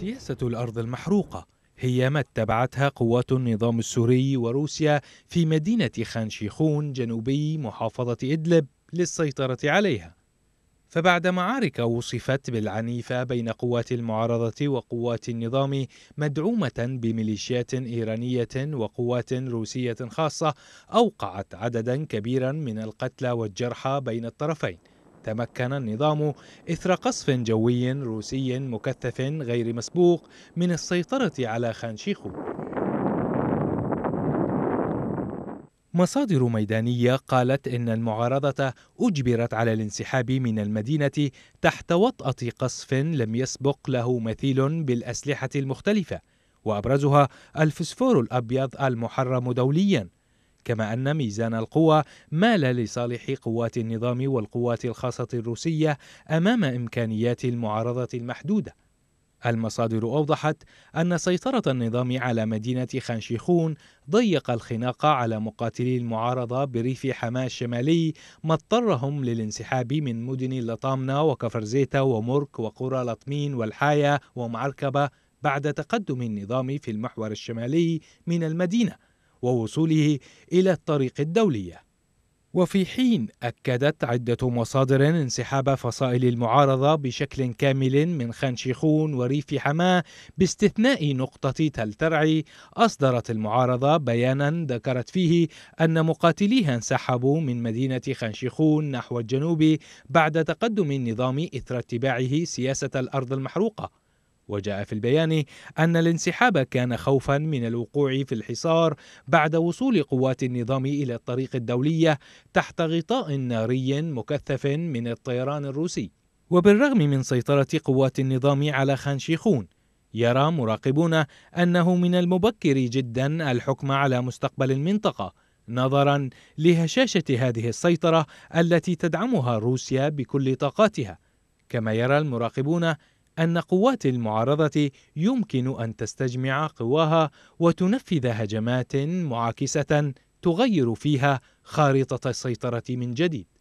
سياسة الأرض المحروقة هي ما اتبعتها قوات النظام السوري وروسيا في مدينة خان شيخون جنوبي محافظة إدلب للسيطرة عليها فبعد معارك وصفت بالعنيفة بين قوات المعارضة وقوات النظام مدعومة بميليشيات إيرانية وقوات روسية خاصة أوقعت عددا كبيرا من القتلى والجرحى بين الطرفين تمكن النظام إثر قصف جوي روسي مكثف غير مسبوق من السيطرة على خانشيخو مصادر ميدانية قالت إن المعارضة أجبرت على الانسحاب من المدينة تحت وطأة قصف لم يسبق له مثيل بالأسلحة المختلفة وأبرزها الفسفور الأبيض المحرم دولياً كما أن ميزان القوى مال لصالح قوات النظام والقوات الخاصة الروسية أمام إمكانيات المعارضة المحدودة. المصادر أوضحت أن سيطرة النظام على مدينة خانشيخون ضيق الخناق على مقاتلي المعارضة بريف حماة الشمالي ما اضطرهم للانسحاب من مدن لطامنة وكفرزيتا ومرك وقرى لطمين والحاية ومعركبة بعد تقدم النظام في المحور الشمالي من المدينه ووصوله إلى الطريق الدولية. وفي حين أكدت عدة مصادر انسحاب فصائل المعارضة بشكل كامل من شيخون وريف حماة باستثناء نقطة تل ترعي أصدرت المعارضة بيانا ذكرت فيه أن مقاتليها انسحبوا من مدينة شيخون نحو الجنوب بعد تقدم النظام إثر اتباعه سياسة الأرض المحروقة وجاء في البيان أن الانسحاب كان خوفا من الوقوع في الحصار بعد وصول قوات النظام إلى الطريق الدولية تحت غطاء ناري مكثف من الطيران الروسي وبالرغم من سيطرة قوات النظام على خانشيخون يرى مراقبون أنه من المبكر جدا الحكم على مستقبل المنطقة نظرا لهشاشة هذه السيطرة التي تدعمها روسيا بكل طاقاتها كما يرى المراقبون أن قوات المعارضة يمكن أن تستجمع قواها وتنفذ هجمات معاكسة تغير فيها خارطة السيطرة من جديد.